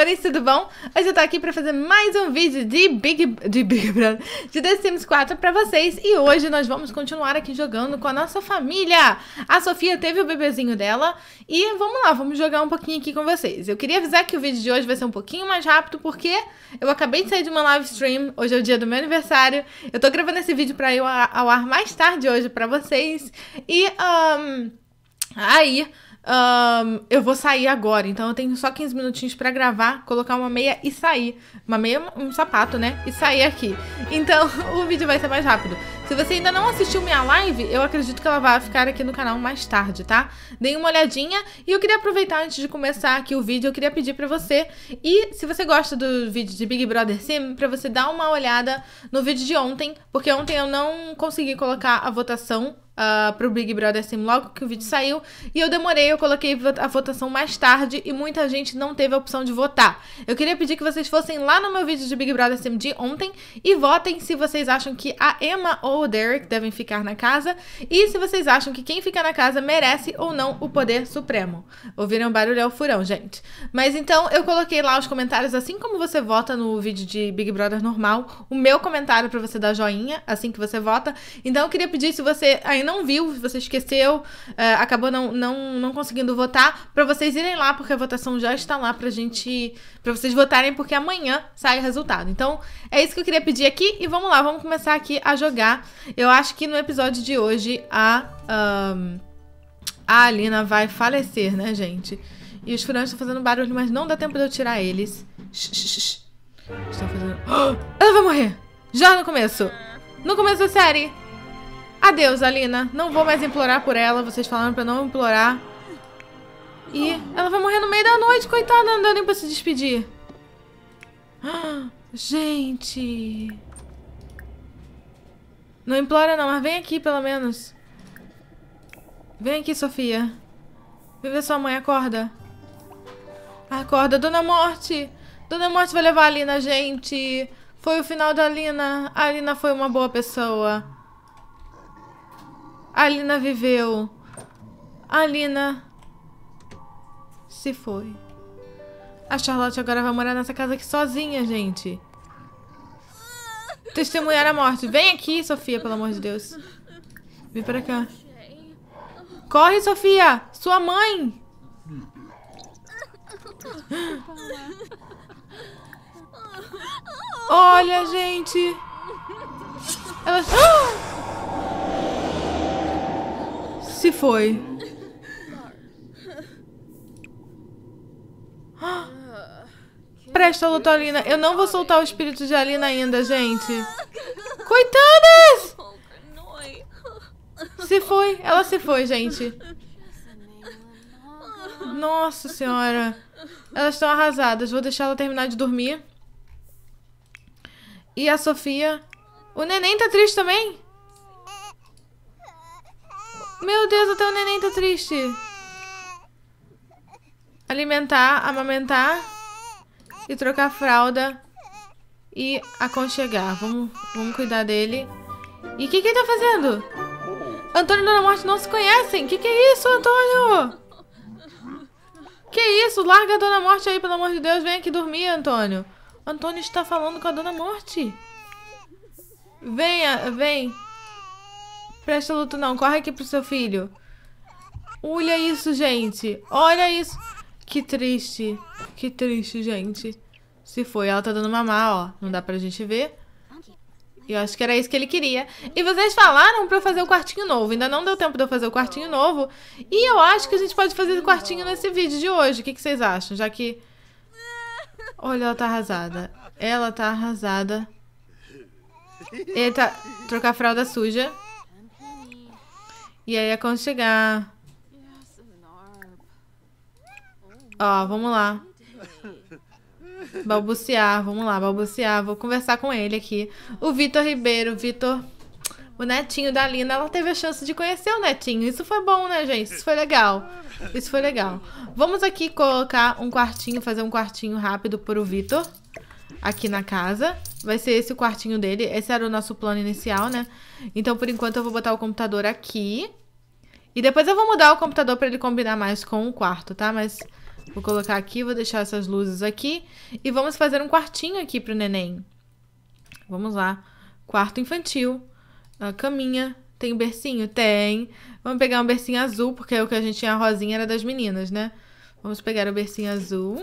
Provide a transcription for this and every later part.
amores, tudo bom? Hoje eu tô aqui pra fazer mais um vídeo de Big, de Big Brother, de The Sims 4 pra vocês. E hoje nós vamos continuar aqui jogando com a nossa família. A Sofia teve o bebezinho dela e vamos lá, vamos jogar um pouquinho aqui com vocês. Eu queria avisar que o vídeo de hoje vai ser um pouquinho mais rápido porque eu acabei de sair de uma live stream, hoje é o dia do meu aniversário. Eu tô gravando esse vídeo pra ir ao ar mais tarde hoje pra vocês. E, um, aí... Um, eu vou sair agora, então eu tenho só 15 minutinhos para gravar, colocar uma meia e sair. Uma meia, um sapato, né? E sair aqui. Então o vídeo vai ser mais rápido. Se você ainda não assistiu minha live, eu acredito que ela vai ficar aqui no canal mais tarde, tá? Dê uma olhadinha e eu queria aproveitar antes de começar aqui o vídeo, eu queria pedir para você e se você gosta do vídeo de Big Brother Sim, para você dar uma olhada no vídeo de ontem, porque ontem eu não consegui colocar a votação uh, pro Big Brother Sim logo que o vídeo saiu. E eu demorei, eu coloquei a votação mais tarde e muita gente não teve a opção de votar. Eu queria pedir que vocês fossem lá no meu vídeo de Big Brother Sim de ontem e votem se vocês acham que a Emma ou o Derek devem ficar na casa e se vocês acham que quem fica na casa merece ou não o poder supremo. Ouviram barulho ao é furão, gente. Mas então eu coloquei lá os comentários assim como você vota no vídeo de Big Brother normal, o meu comentário para você dar joinha assim que você vota. Então eu queria pedir se você ainda não viu, você esqueceu, é, acabou não, não, não conseguindo votar, para vocês irem lá, porque a votação já está lá pra gente. para vocês votarem, porque amanhã sai o resultado. Então, é isso que eu queria pedir aqui e vamos lá, vamos começar aqui a jogar. Eu acho que no episódio de hoje a. Um, a Alina vai falecer, né, gente? E os furões estão fazendo barulho, mas não dá tempo de eu tirar eles. Shh, shh, shh. Estão fazendo. Oh, ela vai morrer! Já no começo! No começo da série! Adeus, Alina. Não vou mais implorar por ela. Vocês falaram pra não implorar. E ela vai morrer no meio da noite, coitada. Não deu nem pra se despedir. gente. Não implora não, mas vem aqui pelo menos. Vem aqui, Sofia. Vem ver sua mãe, acorda. Acorda, Dona Morte. Dona Morte vai levar a Alina, gente. Foi o final da Alina. A Alina foi uma boa pessoa. A Alina viveu. A Alina se foi. A Charlotte agora vai morar nessa casa aqui sozinha, gente. Testemunhar a morte. Vem aqui, Sofia, pelo amor de Deus. Vem pra cá. Corre, Sofia! Sua mãe! Olha, gente! Ela... Ah! Se foi. Presta, Lutolina. Eu não vou soltar o espírito de Alina ainda, gente. Coitadas! Se foi. Ela se foi, gente. Nossa senhora. Elas estão arrasadas. Vou deixar ela terminar de dormir. E a Sofia? O neném tá triste também? Meu Deus, até o neném tá triste. Alimentar, amamentar e trocar a fralda e aconchegar. Vamos, vamos cuidar dele. E o que, que ele tá fazendo? Antônio e Dona Morte não se conhecem. Que que é isso, Antônio? Que isso? Larga a Dona Morte aí, pelo amor de Deus. Vem aqui dormir, Antônio. Antônio está falando com a Dona Morte. Venha, vem. Presta luto não. Corre aqui pro seu filho. Olha isso, gente. Olha isso. Que triste. Que triste, gente. Se foi. Ela tá dando mamar, ó. Não dá pra gente ver. E eu acho que era isso que ele queria. E vocês falaram pra eu fazer o quartinho novo. Ainda não deu tempo de eu fazer o quartinho novo. E eu acho que a gente pode fazer o quartinho nesse vídeo de hoje. O que, que vocês acham? Já que... Olha, ela tá arrasada. Ela tá arrasada. Ele tá... Trocar fralda suja. E aí aconchegar. Ó, vamos lá. Balbuciar, vamos lá, balbuciar. Vou conversar com ele aqui. O Vitor Ribeiro, Vitor, o netinho da Lina, ela teve a chance de conhecer o netinho. Isso foi bom, né, gente? Isso foi legal. Isso foi legal. Vamos aqui colocar um quartinho, fazer um quartinho rápido para o Vitor aqui na casa. Vai ser esse o quartinho dele. Esse era o nosso plano inicial, né? Então, por enquanto, eu vou botar o computador aqui. E depois eu vou mudar o computador pra ele combinar mais com o quarto, tá? Mas vou colocar aqui, vou deixar essas luzes aqui. E vamos fazer um quartinho aqui pro neném. Vamos lá. Quarto infantil. A caminha. Tem bercinho? Tem. Vamos pegar um bercinho azul, porque o que a gente tinha a rosinha era das meninas, né? Vamos pegar o bercinho azul.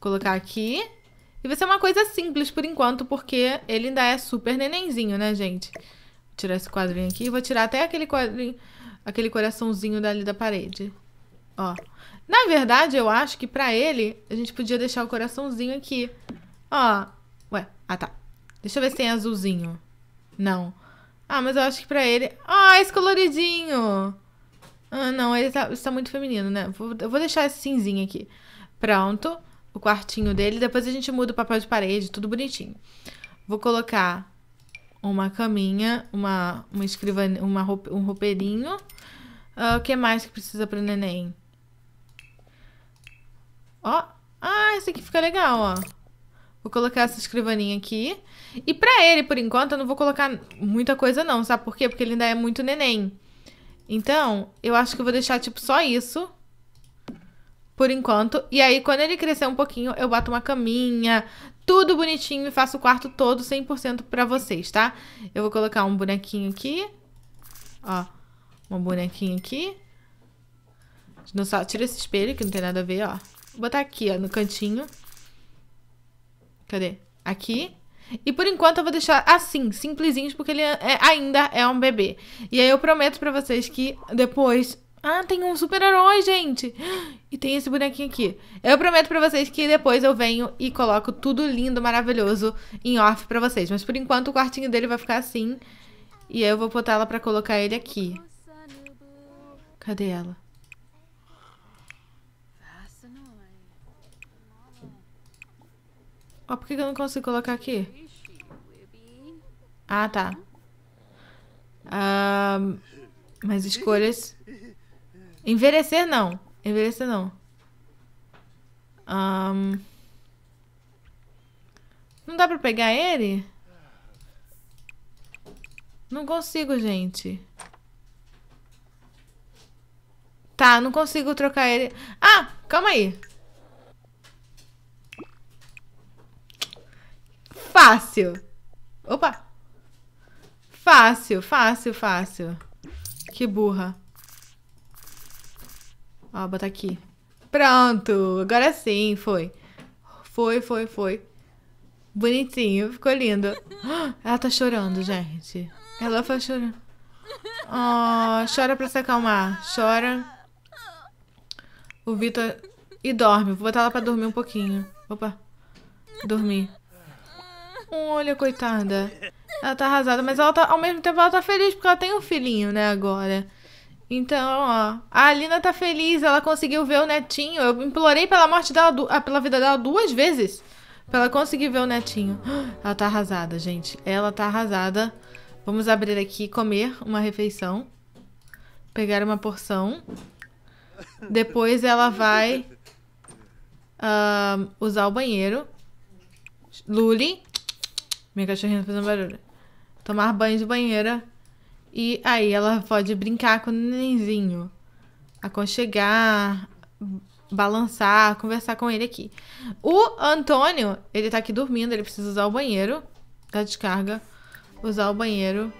Colocar aqui. E vai ser uma coisa simples por enquanto, porque ele ainda é super nenenzinho, né, gente? Gente tirar esse quadrinho aqui. Vou tirar até aquele quadrinho, aquele coraçãozinho dali da parede. Ó. Na verdade, eu acho que pra ele, a gente podia deixar o coraçãozinho aqui. Ó. Ué, ah tá. Deixa eu ver se tem azulzinho. Não. Ah, mas eu acho que pra ele... Ah, esse coloridinho! Ah, não, ele tá, está muito feminino, né? Vou, eu vou deixar esse cinzinho aqui. Pronto. O quartinho dele. Depois a gente muda o papel de parede, tudo bonitinho. Vou colocar uma caminha, uma, uma escrivania, uma, um roupeirinho. Uh, ah, o que mais que precisa para neném? Ó. Ah, esse aqui fica legal, ó. Vou colocar essa escrivaninha aqui. E pra ele, por enquanto, eu não vou colocar muita coisa não, sabe por quê? Porque ele ainda é muito neném. Então, eu acho que eu vou deixar, tipo, só isso. Por enquanto. E aí, quando ele crescer um pouquinho, eu boto uma caminha tudo bonitinho e faço o quarto todo 100% pra vocês, tá? Eu vou colocar um bonequinho aqui. Ó, um bonequinho aqui. tira esse espelho que não tem nada a ver, ó. Vou botar aqui, ó, no cantinho. Cadê? Aqui. E por enquanto eu vou deixar assim, simplesinhos, porque ele é, é ainda é um bebê. E aí eu prometo pra vocês que depois ah, tem um super-herói, gente! E tem esse bonequinho aqui. Eu prometo para vocês que depois eu venho e coloco tudo lindo, maravilhoso em off para vocês. Mas por enquanto o quartinho dele vai ficar assim. E eu vou botar ela pra colocar ele aqui. Cadê ela? Ó, oh, por que eu não consigo colocar aqui? Ah, tá. Um, ah, mas escolhas... Envelhecer não. Envelhecer não. Um... Não dá pra pegar ele? Não consigo, gente. Tá, não consigo trocar ele. Ah, calma aí. Fácil. Opa. Fácil, fácil, fácil. Que burra. Ó, botar aqui. Pronto, agora sim, foi. Foi, foi, foi. Bonitinho, ficou lindo. Ela tá chorando, gente. Ela foi tá chorando. Oh, chora pra se acalmar. Chora. O Vitor... E dorme. Vou botar ela pra dormir um pouquinho. Opa. Dormir. Olha, coitada. Ela tá arrasada, mas ela tá, ao mesmo tempo ela tá feliz porque ela tem um filhinho, né, agora. Então, ó, a Alina tá feliz, ela conseguiu ver o netinho. Eu implorei pela morte dela, du... ah, pela vida dela duas vezes. Pra ela conseguir ver o netinho. Ela tá arrasada, gente. Ela tá arrasada. Vamos abrir aqui, comer uma refeição. Pegar uma porção. Depois ela vai uh, usar o banheiro. Luli. Minha cachorrinha tá fazendo barulho. Tomar banho de banheira. E aí ela pode brincar com o nenenzinho, aconchegar, balançar, conversar com ele aqui. O Antônio, ele tá aqui dormindo, ele precisa usar o banheiro tá da descarga, usar o banheiro,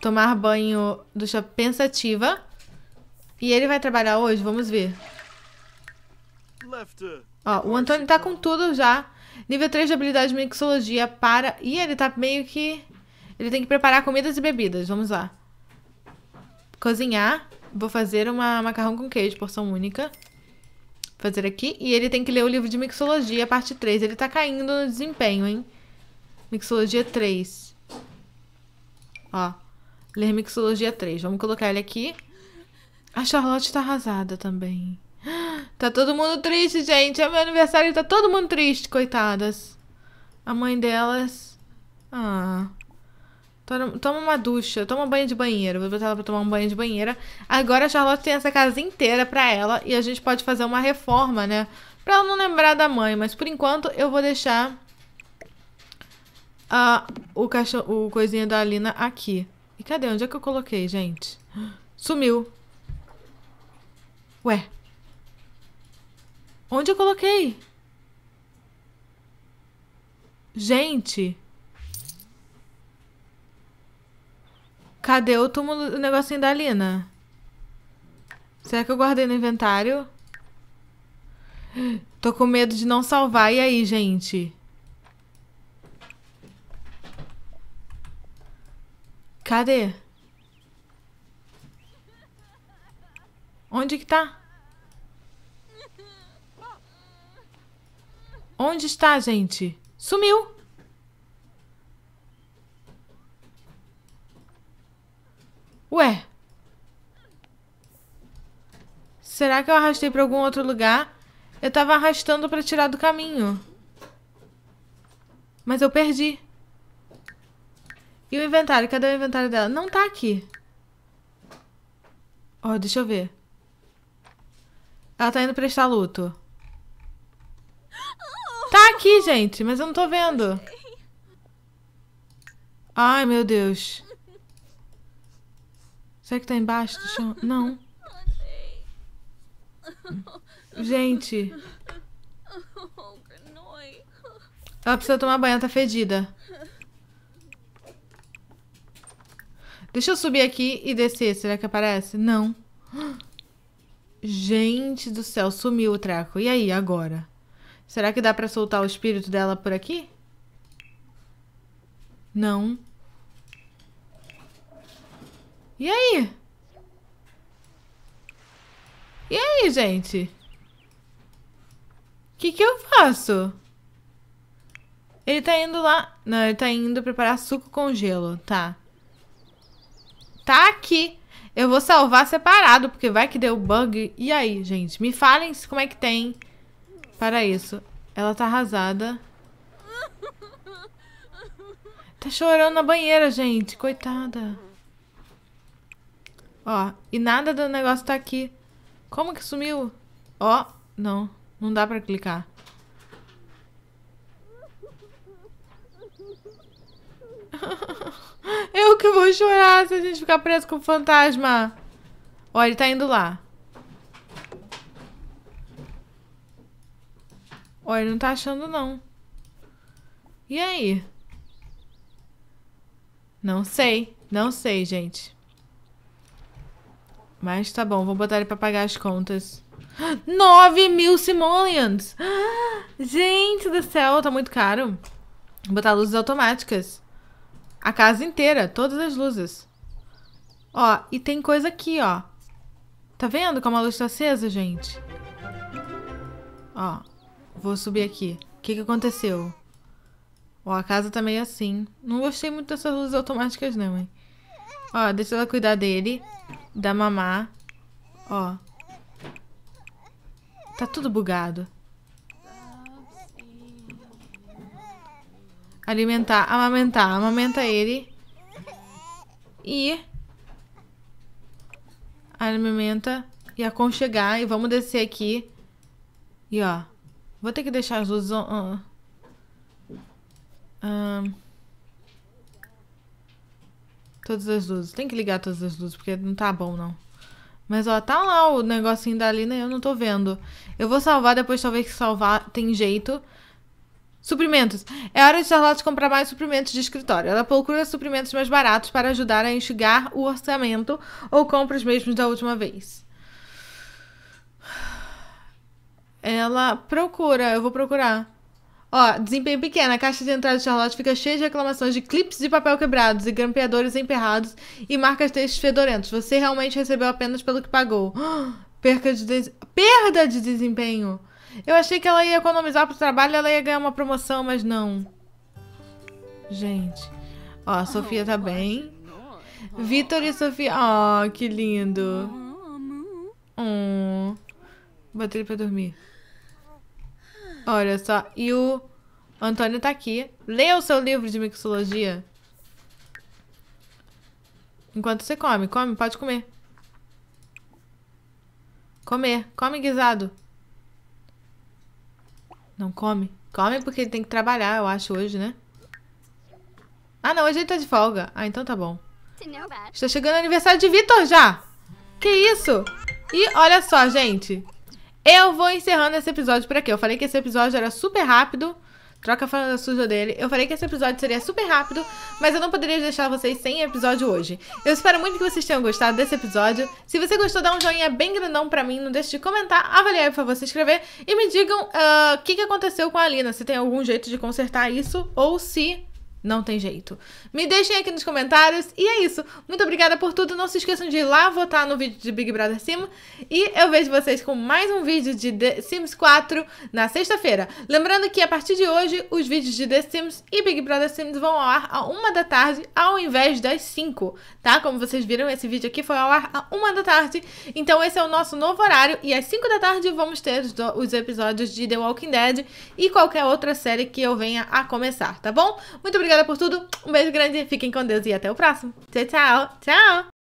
tomar banho ducha pensativa. E ele vai trabalhar hoje, vamos ver. Ó, o Antônio tá com tudo já. Nível 3 de habilidade de mixologia para... E ele tá meio que ele tem que preparar comidas e bebidas. Vamos lá. Cozinhar. Vou fazer uma macarrão com queijo, porção única. Fazer aqui. E ele tem que ler o livro de mixologia, parte 3. Ele tá caindo no desempenho, hein? Mixologia 3. Ó. Ler mixologia 3. Vamos colocar ele aqui. A Charlotte tá arrasada também. Tá todo mundo triste, gente. É meu aniversário e tá todo mundo triste, coitadas. A mãe delas. Ah. Toma uma ducha, toma um banho de banheiro. Vou botar ela pra tomar um banho de banheira. Agora a Charlotte tem essa casa inteira pra ela e a gente pode fazer uma reforma, né? Pra ela não lembrar da mãe, mas por enquanto eu vou deixar a, ah, o, caixa, o coisinha da Alina aqui. E cadê? Onde é que eu coloquei, gente? Sumiu. Ué. Onde eu coloquei? Gente. Cadê o túmulo, do negocinho da Lina? Será que eu guardei no inventário? Tô com medo de não salvar. E aí, gente? Cadê? Onde que tá? Onde está, gente? Sumiu! Ué. Será que eu arrastei pra algum outro lugar? Eu tava arrastando pra tirar do caminho. Mas eu perdi. E o inventário? Cadê o inventário dela? Não tá aqui. Ó, oh, deixa eu ver. Ela tá indo prestar luto. Tá aqui, gente, mas eu não tô vendo. Ai, meu Deus. Será que está embaixo do chão? Não. Gente. Ela precisa tomar banho, ela tá fedida. Deixa eu subir aqui e descer. Será que aparece? Não. Gente do céu, sumiu o treco. E aí, agora? Será que dá pra soltar o espírito dela por aqui? Não. E aí? E aí, gente? O que, que eu faço? Ele tá indo lá... Não, ele tá indo preparar suco com gelo. Tá. Tá aqui. Eu vou salvar separado, porque vai que deu bug. E aí, gente? Me falem como é que tem para isso. Ela tá arrasada. Tá chorando na banheira, gente. Coitada. Ó, e nada do negócio tá aqui. Como que sumiu? Ó, não. Não dá pra clicar. Eu que vou chorar se a gente ficar preso com o fantasma. Ó, ele tá indo lá. Ó, ele não tá achando, não. E aí? Não sei. Não sei, gente. Mas tá bom, vou botar ele pra pagar as contas. 9 mil simoleons! Gente do céu, tá muito caro. Vou botar luzes automáticas. A casa inteira, todas as luzes. Ó, e tem coisa aqui, ó. Tá vendo como a luz tá acesa, gente? Ó, vou subir aqui. O que que aconteceu? Ó, a casa tá meio assim. Não gostei muito dessas luzes automáticas não, hein? Ó, deixa ela cuidar dele. Da mamá. Ó. Tá tudo bugado. Alimentar, amamentar. Amamenta ele. E... Alimenta e aconchegar. E vamos descer aqui. E ó. Vou ter que deixar as luzes... On, Um, Todas as luzes. Tem que ligar todas as luzes, porque não tá bom, não. Mas, ó, tá lá o negocinho da Lina e eu não tô vendo. Eu vou salvar, depois talvez que salvar tem jeito. Suprimentos. É hora de Charlotte comprar mais suprimentos de escritório. Ela procura suprimentos mais baratos para ajudar a enxugar o orçamento ou compra os mesmos da última vez. Ela procura, eu vou procurar. Ó, desempenho pequeno. A caixa de entrada de Charlotte fica cheia de reclamações de clipes de papel quebrados e grampeadores emperrados e marcas textos fedorentos. Você realmente recebeu apenas pelo que pagou. perca de des... Perda de desempenho! Eu achei que ela ia economizar pro trabalho ela ia ganhar uma promoção, mas não. Gente. Ó, a Sofia tá bem. Vitor e Sofia. Ó, oh, que lindo. Oh. Botei ele pra dormir. Olha só, e o Antônio tá aqui. Leia o seu livro de mixologia. Enquanto você come, come, pode comer. Comer, come guisado. Não come. Come porque ele tem que trabalhar, eu acho, hoje, né? Ah, não, hoje ele tá de folga. Ah, então tá bom. Está chegando o aniversário de Vitor já! Que isso? E olha só, gente. Eu vou encerrando esse episódio por aqui. Eu falei que esse episódio era super rápido. Troca a fralda suja dele. Eu falei que esse episódio seria super rápido, mas eu não poderia deixar vocês sem episódio hoje. Eu espero muito que vocês tenham gostado desse episódio. Se você gostou, dá um joinha bem grandão pra mim. Não deixe de comentar, avaliar, por favor, se inscrever. E me digam ah, o uh, que, que aconteceu com a Alina. Se tem algum jeito de consertar isso ou se não tem jeito. Me deixem aqui nos comentários. E é isso. Muito obrigada por tudo. Não se esqueçam de ir lá votar no vídeo de Big Brother Sim. E eu vejo vocês com mais um vídeo de The Sims 4 na sexta-feira. Lembrando que a partir de hoje, os vídeos de The Sims e Big Brother Sims vão ao ar a uma da tarde, ao invés das 5, tá? Como vocês viram, esse vídeo aqui foi ao ar a uma da tarde. Então esse é o nosso novo horário. E às 5 da tarde vamos ter os, os episódios de The Walking Dead e qualquer outra série que eu venha a começar, tá bom? Muito obrigada Obrigada por tudo. Um beijo grande. Fiquem com Deus e até o próximo. Tchau, tchau. Tchau.